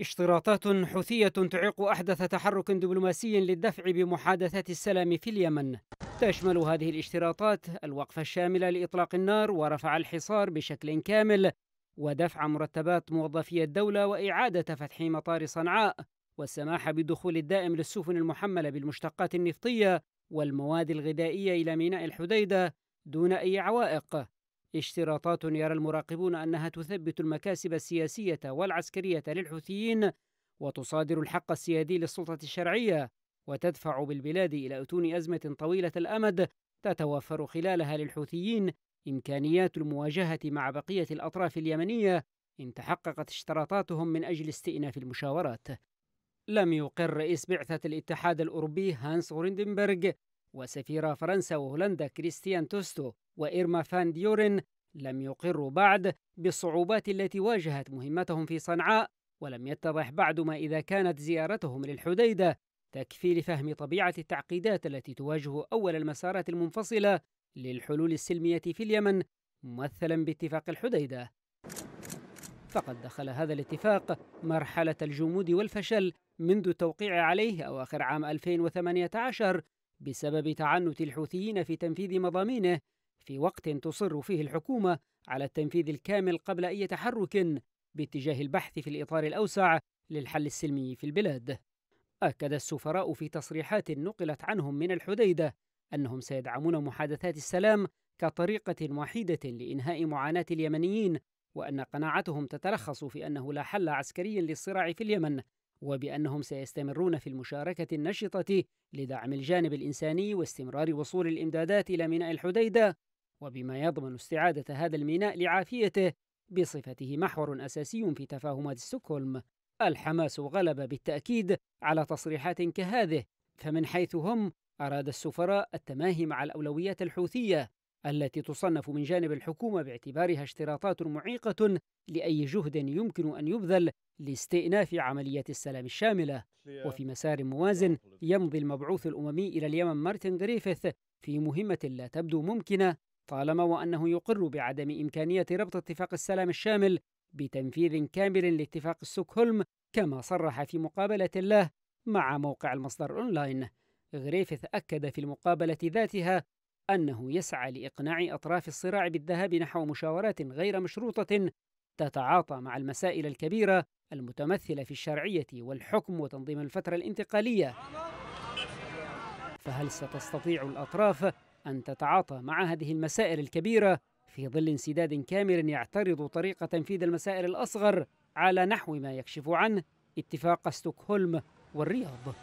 اشتراطات حوثية تعيق أحدث تحرك دبلوماسي للدفع بمحادثات السلام في اليمن تشمل هذه الاشتراطات الوقف الشامل لإطلاق النار ورفع الحصار بشكل كامل ودفع مرتبات موظفي الدولة وإعادة فتح مطار صنعاء والسماح بدخول الدائم للسفن المحملة بالمشتقات النفطية والمواد الغذائية إلى ميناء الحديدة دون أي عوائق اشتراطات يرى المراقبون أنها تثبت المكاسب السياسية والعسكرية للحوثيين وتصادر الحق السيادي للسلطة الشرعية وتدفع بالبلاد إلى أتون أزمة طويلة الأمد تتوفر خلالها للحوثيين إمكانيات المواجهة مع بقية الأطراف اليمنية إن تحققت اشتراطاتهم من أجل استئناف المشاورات لم يقر رئيس بعثة الاتحاد الأوروبي هانس غوريندنبرغ وسفير فرنسا وهولندا كريستيان توستو وإيرما فان ديورن لم يقروا بعد بالصعوبات التي واجهت مهمتهم في صنعاء ولم يتضح بعد ما إذا كانت زيارتهم للحديدة تكفي لفهم طبيعة التعقيدات التي تواجه أول المسارات المنفصلة للحلول السلمية في اليمن ممثلا باتفاق الحديدة فقد دخل هذا الاتفاق مرحلة الجمود والفشل منذ التوقيع عليه أواخر عام 2018 بسبب تعنت الحوثيين في تنفيذ مضامينه في وقت تصر فيه الحكومة على التنفيذ الكامل قبل أي تحرك باتجاه البحث في الإطار الأوسع للحل السلمي في البلاد. أكد السفراء في تصريحات نقلت عنهم من الحديدة أنهم سيدعمون محادثات السلام كطريقة وحيدة لإنهاء معاناة اليمنيين وأن قناعتهم تتلخص في أنه لا حل عسكري للصراع في اليمن وبأنهم سيستمرون في المشاركة النشطة لدعم الجانب الإنساني واستمرار وصول الإمدادات إلى ميناء الحديدة وبما يضمن استعادة هذا الميناء لعافيته بصفته محور أساسي في تفاهمات ستوكهولم الحماس غلب بالتأكيد على تصريحات كهذه فمن حيث هم أراد السفراء التماهي مع الأولويات الحوثية التي تصنف من جانب الحكومة باعتبارها اشتراطات معيقة لأي جهد يمكن أن يبذل لاستئناف عملية السلام الشاملة وفي مسار موازن يمضي المبعوث الأممي إلى اليمن مارتن غريفيث في مهمة لا تبدو ممكنة طالما وأنه يقر بعدم إمكانية ربط اتفاق السلام الشامل بتنفيذ كامل لاتفاق ستوكهولم كما صرح في مقابلة له مع موقع المصدر أونلاين غريفيث أكد في المقابلة ذاتها أنه يسعى لإقناع أطراف الصراع بالذهاب نحو مشاورات غير مشروطة تتعاطى مع المسائل الكبيرة المتمثلة في الشرعية والحكم وتنظيم الفترة الانتقالية فهل ستستطيع الأطراف أن تتعاطى مع هذه المسائل الكبيرة في ظل انسداد كامل يعترض طريق تنفيذ المسائل الأصغر على نحو ما يكشف عنه اتفاق ستوكهولم والرياض